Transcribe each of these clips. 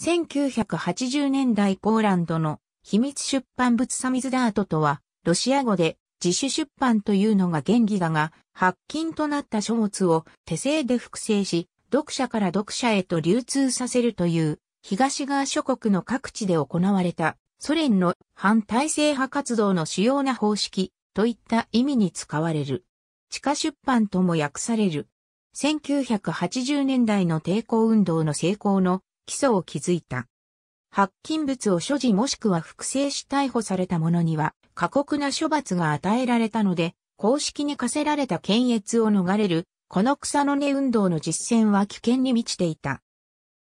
1980年代ポーランドの秘密出版物サミズダートとは、ロシア語で自主出版というのが原理だが、発禁となった書物を手製で複製し、読者から読者へと流通させるという、東側諸国の各地で行われた、ソ連の反体制派活動の主要な方式、といった意味に使われる。地下出版とも訳される。1980年代の抵抗運動の成功の基礎を築いた。発禁物を所持もしくは複製し逮捕された者には過酷な処罰が与えられたので、公式に課せられた検閲を逃れる、この草の根運動の実践は危険に満ちていた。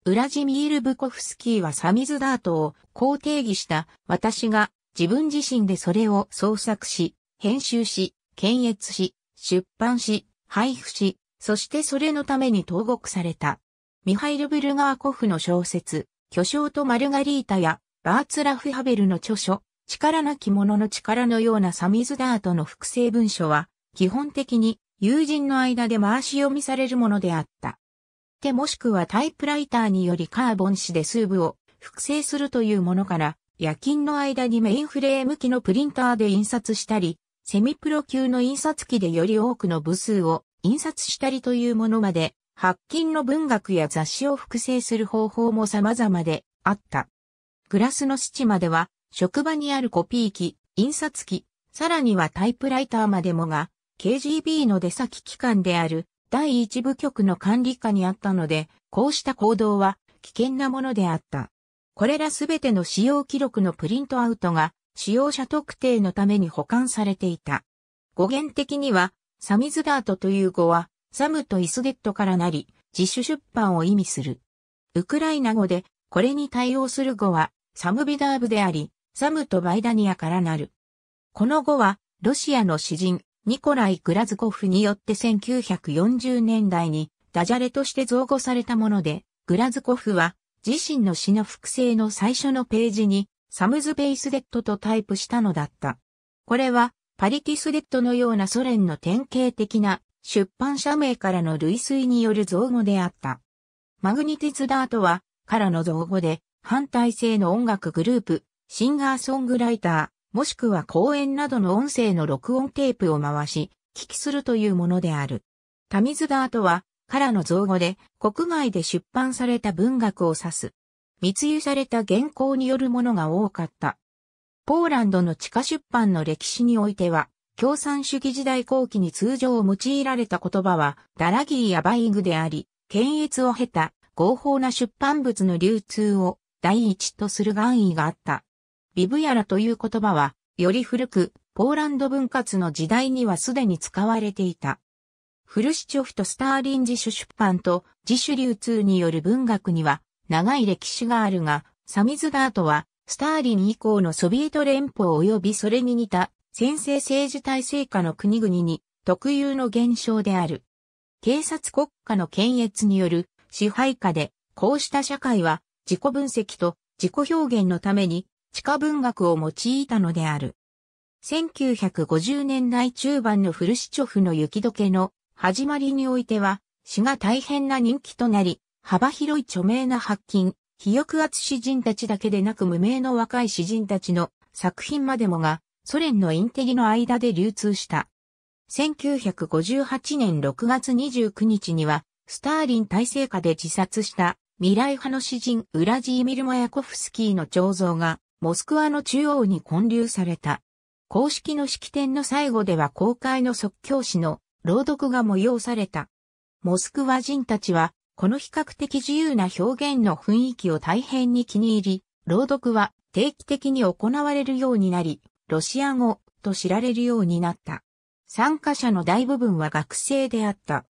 ウラジミール・ブコフスキーはサミズダートをこう定義した私が自分自身でそれを創作し、編集し、検閲し、出版し、配布し、そしてそれのために投獄された。ミハイル・ブルガーコフの小説、巨匠とマルガリータや、バーツラフ・ハベルの著書、力なき者の力のようなサミズダートの複製文書は、基本的に友人の間で回し読みされるものであった。手もしくはタイプライターによりカーボン紙で数部を複製するというものから、夜勤の間にメインフレーム機のプリンターで印刷したり、セミプロ級の印刷機でより多くの部数を印刷したりというものまで発金の文学や雑誌を複製する方法も様々であった。グラスの質までは、職場にあるコピー機、印刷機、さらにはタイプライターまでもが、KGB の出先機関である第一部局の管理下にあったので、こうした行動は危険なものであった。これらすべての使用記録のプリントアウトが使用者特定のために保管されていた。語源的には、サミズダートという語は、サムとイスゲットからなり、自主出版を意味する。ウクライナ語で、これに対応する語は、サムビダーブであり、サムとバイダニアからなる。この語は、ロシアの詩人、ニコライ・グラズコフによって1940年代に、ダジャレとして造語されたもので、グラズコフは、自身の詩の複製の最初のページに、サムズ・ベイスデッドとタイプしたのだった。これは、パリティスデッドのようなソ連の典型的な出版社名からの類推による造語であった。マグニティズダートは、からの造語で、反体制の音楽グループ、シンガーソングライター、もしくは公演などの音声の録音テープを回し、聞きするというものである。タミズダートは、からの造語で、国外で出版された文学を指す。密輸された原稿によるものが多かった。ポーランドの地下出版の歴史においては、共産主義時代後期に通常用いられた言葉は、ダラギーやバイグであり、検閲を経た合法な出版物の流通を第一とする願意があった。ビブヤラという言葉は、より古く、ポーランド分割の時代にはすでに使われていた。フルシチョフとスターリン自主出版と自主流通による文学には長い歴史があるが、サミズダートはスターリン以降のソビエト連邦及びそれに似た専制政治体制下の国々に特有の現象である。警察国家の検閲による支配下で、こうした社会は自己分析と自己表現のために地下文学を用いたのである。1950年代中盤のフルシチョフの雪解けの始まりにおいては、詩が大変な人気となり、幅広い著名な発禁、肥沃厚詩人たちだけでなく無名の若い詩人たちの作品までもがソ連のインテリの間で流通した。1958年6月29日には、スターリン体制下で自殺した未来派の詩人ウラジーミル・マヤコフスキーの彫像がモスクワの中央に建立された。公式の式典の最後では公開の即興詩の朗読が催された。モスクワ人たちはこの比較的自由な表現の雰囲気を大変に気に入り、朗読は定期的に行われるようになり、ロシア語と知られるようになった。参加者の大部分は学生であった。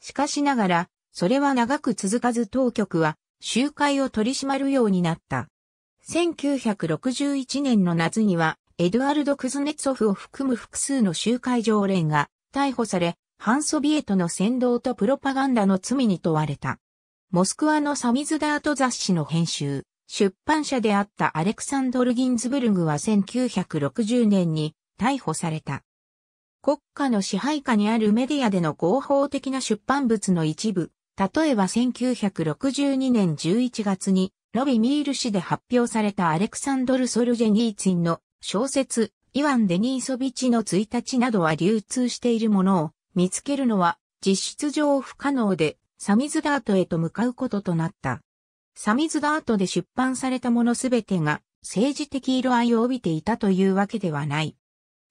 しかしながら、それは長く続かず当局は集会を取り締まるようになった。1961年の夏には、エドアルド・クズネツォフを含む複数の集会常連が逮捕され、反ソビエトの扇動とプロパガンダの罪に問われた。モスクワのサミズダート雑誌の編集、出版社であったアレクサンドル・ギンズブルグは1960年に逮捕された。国家の支配下にあるメディアでの合法的な出版物の一部、例えば1962年11月にロビ・ミール氏で発表されたアレクサンドル・ソルジェニーツィンの小説、イワン・デニーソビチの1日などは流通しているものを見つけるのは実質上不可能でサミズダートへと向かうこととなった。サミズダートで出版されたものすべてが政治的色合いを帯びていたというわけではない。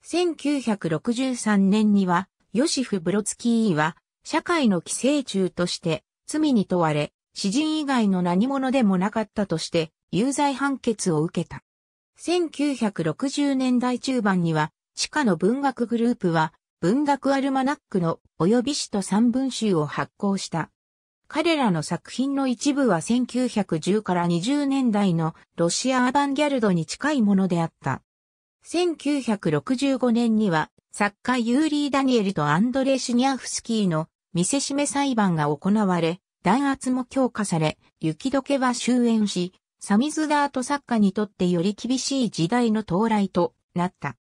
1963年には、ヨシフ・ブロツキーは、社会の寄生虫として罪に問われ、詩人以外の何者でもなかったとして、有罪判決を受けた。1960年代中盤には、地下の文学グループは、文学アルマナックの及び詩と三文集を発行した。彼らの作品の一部は1910から20年代のロシアアバンギャルドに近いものであった。1965年には作家ユーリー・ダニエルとアンドレ・シニアフスキーの見せしめ裁判が行われ、弾圧も強化され、雪解けは終焉し、サミズダート作家にとってより厳しい時代の到来となった。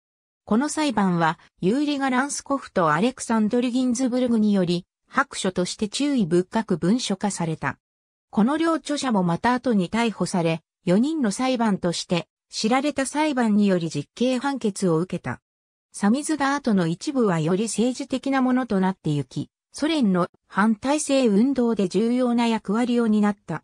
この裁判はユーリ・ガランスコフとアレクサンドル・ギンズブルグにより白書として注意仏閣文書化された。この両著者もまた後に逮捕され、4人の裁判として、知られた裁判により実刑判決を受けた。サミズダートの一部はより政治的なものとなってゆき、ソ連の反体制運動で重要な役割を担った。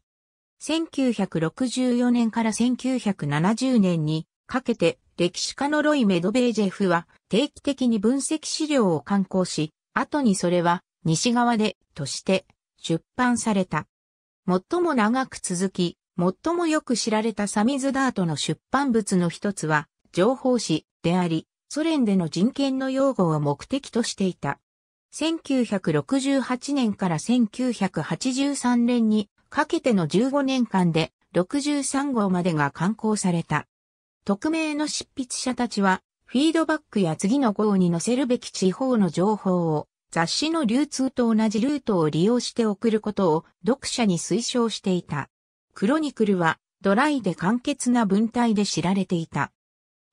1964年から1970年にかけて歴史家のロイ・メドベージェフは定期的に分析資料を刊行し、後にそれは西側で、として、出版された。最も長く続き、最もよく知られたサミズ・ダートの出版物の一つは、情報誌であり、ソ連での人権の擁護を目的としていた。1968年から1983年にかけての15年間で63号までが刊行された。匿名の執筆者たちはフィードバックや次の号に載せるべき地方の情報を雑誌の流通と同じルートを利用して送ることを読者に推奨していた。クロニクルはドライで簡潔な文体で知られていた。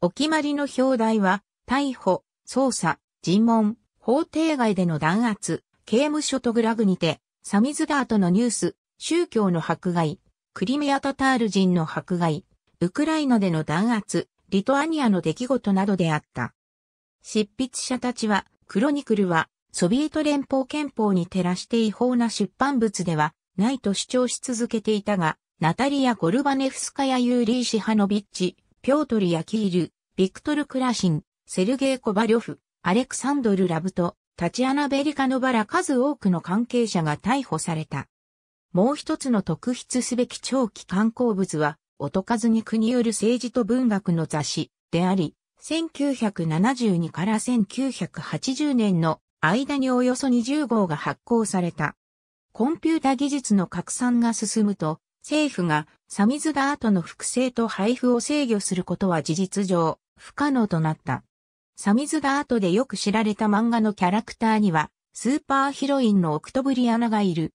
お決まりの表題は、逮捕、捜査、尋問、法廷外での弾圧、刑務所とグラグにて、サミズダートのニュース、宗教の迫害、クリミアタタール人の迫害、ウクライナでの弾圧、リトアニアの出来事などであった。執筆者たちは、クロニクルはソビエト連邦憲法に照らして違法な出版物ではないと主張し続けていたが、ナタリア・ゴルバネフスカヤ・ユーリー・シハノビッチ、ピョートル・ヤキール、ビクトル・クラシン、セルゲイ・コバリョフ、アレクサンドル・ラブと、タチアナ・ベリカノバラ数多くの関係者が逮捕された。もう一つの特筆すべき長期刊行物は、音数に国よる政治と文学の雑誌であり、1972から1980年の間におよそ20号が発行された。コンピュータ技術の拡散が進むと、政府がサミズダートの複製と配布を制御することは事実上不可能となった。サミズダートでよく知られた漫画のキャラクターには、スーパーヒロインのオクトブリアナがいる。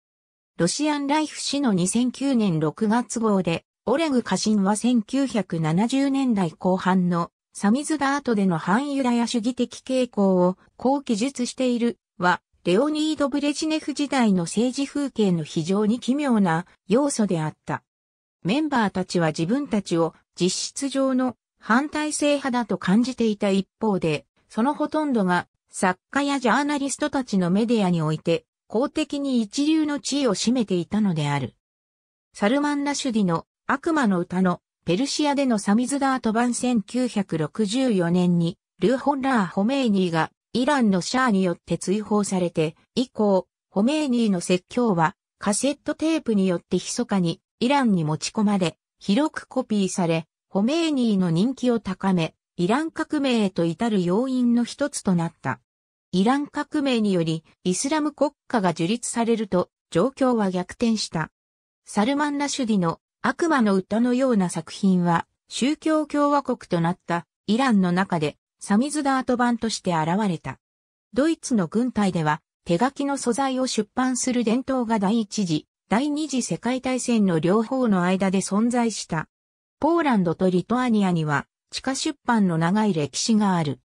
ロシアンライフ氏の2009年6月号で、オレグ・カシンは1970年代後半のサミズダートでの反ユダヤ主義的傾向をこう記述しているは、レオニード・ブレジネフ時代の政治風景の非常に奇妙な要素であった。メンバーたちは自分たちを実質上の反体制派だと感じていた一方で、そのほとんどが作家やジャーナリストたちのメディアにおいて公的に一流の地位を占めていたのである。サルマン・ラシュディの悪魔の歌のペルシアでのサミズダート版1964年に、ルーホンラー・ホメイニーがイランのシャーによって追放されて、以降、ホメイニーの説教はカセットテープによって密かにイランに持ち込まれ、広くコピーされ、ホメイニーの人気を高め、イラン革命へと至る要因の一つとなった。イラン革命により、イスラム国家が樹立されると、状況は逆転した。サルマン・ラシュディの悪魔の歌のような作品は、宗教共和国となったイランの中でサミズダート版として現れた。ドイツの軍隊では手書きの素材を出版する伝統が第一次、第二次世界大戦の両方の間で存在した。ポーランドとリトアニアには地下出版の長い歴史がある。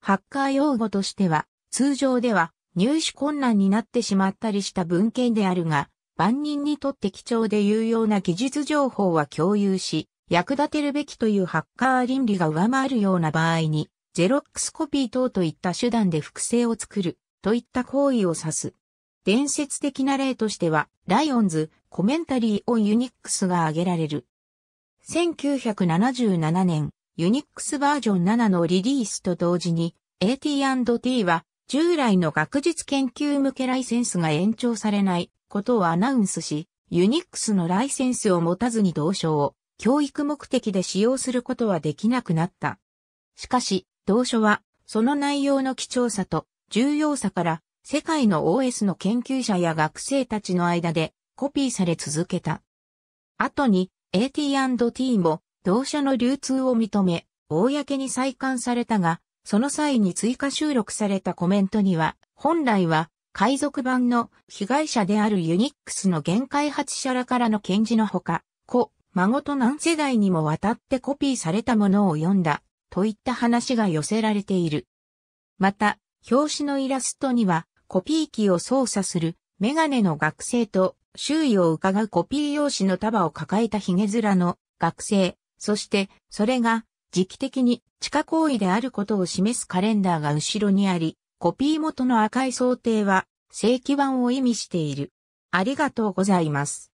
ハッカー用語としては通常では入手困難になってしまったりした文献であるが、万人にとって貴重で有用な技術情報は共有し、役立てるべきというハッカー倫理が上回るような場合に、ゼロックスコピー等といった手段で複製を作るといった行為を指す。伝説的な例としては、ライオンズ、コメンタリーオンユニックスが挙げられる。1977年、ユニックスバージョン7のリリースと同時に、AT&T は従来の学術研究向けライセンスが延長されないことをアナウンスし、ユニックスのライセンスを持たずに同書を教育目的で使用することはできなくなった。しかし、同書は、その内容の貴重さと重要さから、世界の OS の研究者や学生たちの間でコピーされ続けた。後に AT&T も同書の流通を認め、公に再刊されたが、その際に追加収録されたコメントには、本来は海賊版の被害者であるユニックスの限界発者らからの検事のほか、子、孫と何世代にもわたってコピーされたものを読んだ、といった話が寄せられている。また、表紙のイラストには、コピー機を操作するメガネの学生と、周囲を伺うコピー用紙の束を抱えたヒゲ面の学生、そしてそれが時期的に地下行為であることを示すカレンダーが後ろにあり、コピー元の赤い想定は正規版を意味している。ありがとうございます。